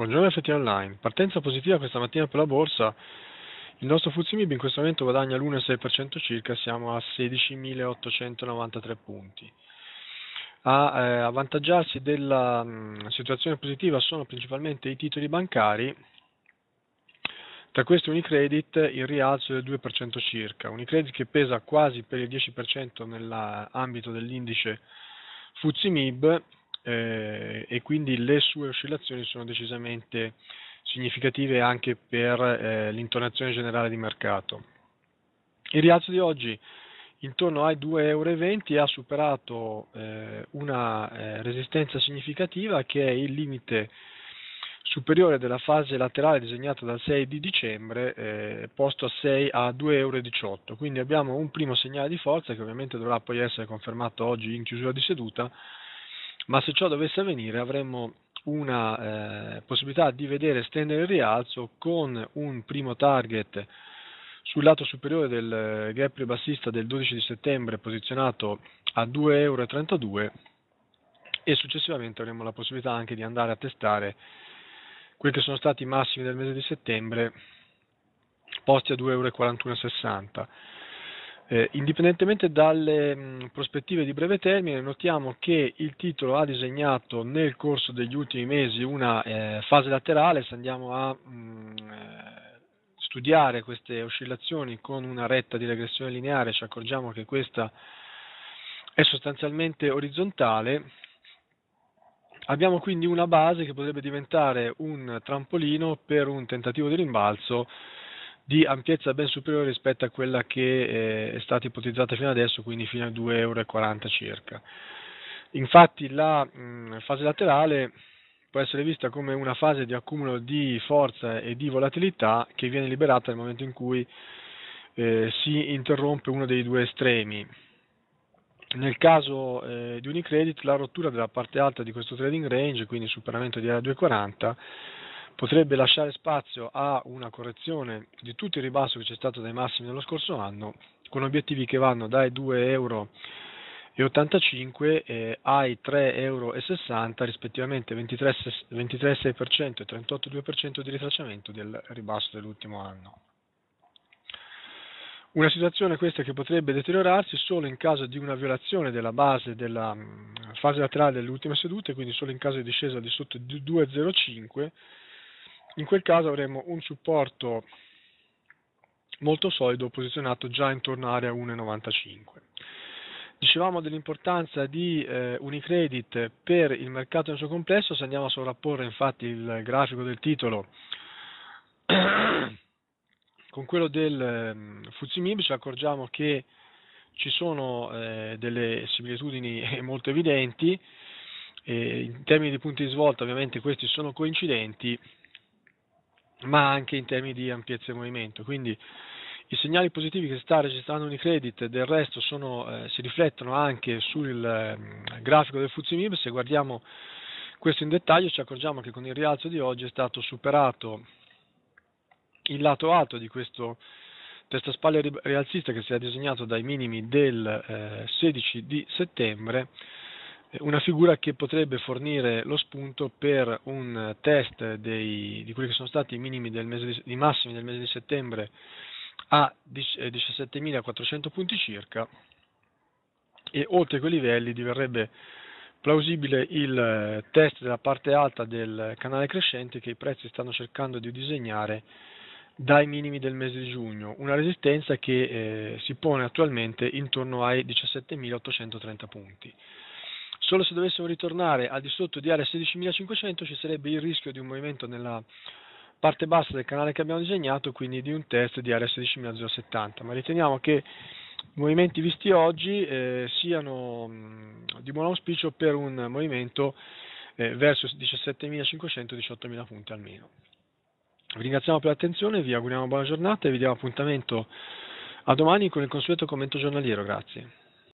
Buongiorno FT Online, partenza positiva questa mattina per la borsa, il nostro Fuzimib in questo momento guadagna l'1,6% circa, siamo a 16.893 punti. A eh, avvantaggiarsi della mh, mm, situazione positiva sono principalmente i titoli bancari, tra questi Unicredit il rialzo del 2% circa, Unicredit che pesa quasi per il 10% nell'ambito dell'indice Fuzimib eh, e quindi le sue oscillazioni sono decisamente significative anche per eh, l'intonazione generale di mercato. Il rialzo di oggi intorno ai 2,20 euro ha superato eh, una eh, resistenza significativa che è il limite superiore della fase laterale disegnata dal 6 di dicembre eh, posto a 6 a 2,18 euro quindi abbiamo un primo segnale di forza che ovviamente dovrà poi essere confermato oggi in chiusura di seduta ma se ciò dovesse avvenire avremmo una eh, possibilità di vedere stendere il rialzo con un primo target sul lato superiore del eh, gap ribassista del 12 di settembre posizionato a 2,32 euro e successivamente avremo la possibilità anche di andare a testare quelli che sono stati i massimi del mese di settembre posti a 2,41,60 euro. Eh, indipendentemente dalle mh, mm, prospettive di breve termine, notiamo che il titolo ha disegnato nel corso degli ultimi mesi una eh, fase laterale, se andiamo a mh, mm, eh, studiare queste oscillazioni con una retta di regressione lineare ci accorgiamo che questa è sostanzialmente orizzontale. Abbiamo quindi una base che potrebbe diventare un trampolino per un tentativo di rimbalzo di ampiezza ben superiore rispetto a quella che eh, è stata ipotizzata fino adesso, quindi fino a 2,40 euro circa. Infatti la mh, mm, fase laterale può essere vista come una fase di accumulo di forza e di volatilità che viene liberata nel momento in cui eh, si interrompe uno dei due estremi. Nel caso eh, di Unicredit la rottura della parte alta di questo trading range, quindi superamento di area 240, potrebbe lasciare spazio a una correzione di tutto il ribasso che c'è stato dai massimi dello scorso anno, con obiettivi che vanno dai 2,85 euro ai 3,60 euro rispettivamente 23,6% e 38,2% di ritracciamento del ribasso dell'ultimo anno. Una situazione questa che potrebbe deteriorarsi solo in caso di una violazione della base della mm, fase laterale delle ultime sedute, quindi solo in caso di discesa di sotto di 2,05 in quel caso avremo un supporto molto solido posizionato già intorno all'area 1,95. Dicevamo dell'importanza di eh, Unicredit per il mercato nel suo complesso, se andiamo a sovrapporre infatti il grafico del titolo con quello del eh, Fuzimib ci accorgiamo che ci sono eh, delle similitudini molto evidenti, in termini di punti di svolta ovviamente questi sono coincidenti, ma anche in termini di ampiezza e movimento. Quindi i segnali positivi che sta registrando Unicredit del resto sono, eh, si riflettono anche sul eh, grafico del Fuzzy MIB. se guardiamo questo in dettaglio ci accorgiamo che con il rialzo di oggi è stato superato il lato alto di questo testa spalle rialzista che si è disegnato dai minimi del eh, 16 di settembre una figura che potrebbe fornire lo spunto per un test dei, di quelli che sono stati i minimi del mese di, i massimi del mese di settembre a 17.400 eh, punti circa e oltre quei livelli diverrebbe plausibile il eh, test della parte alta del canale crescente che i prezzi stanno cercando di disegnare dai minimi del mese di giugno, una resistenza che eh, si pone attualmente intorno ai 17.830 punti. Solo se dovessimo ritornare al di sotto di area 16.500 ci sarebbe il rischio di un movimento nella parte bassa del canale che abbiamo disegnato, quindi di un test di area 16.070, ma riteniamo che i movimenti visti oggi eh, siano mh, mm, di buon auspicio per un movimento eh, verso 17.500-18.000 punti almeno. Vi ringraziamo per l'attenzione, vi auguriamo buona giornata e vi diamo appuntamento a domani con il consueto commento giornaliero. Grazie.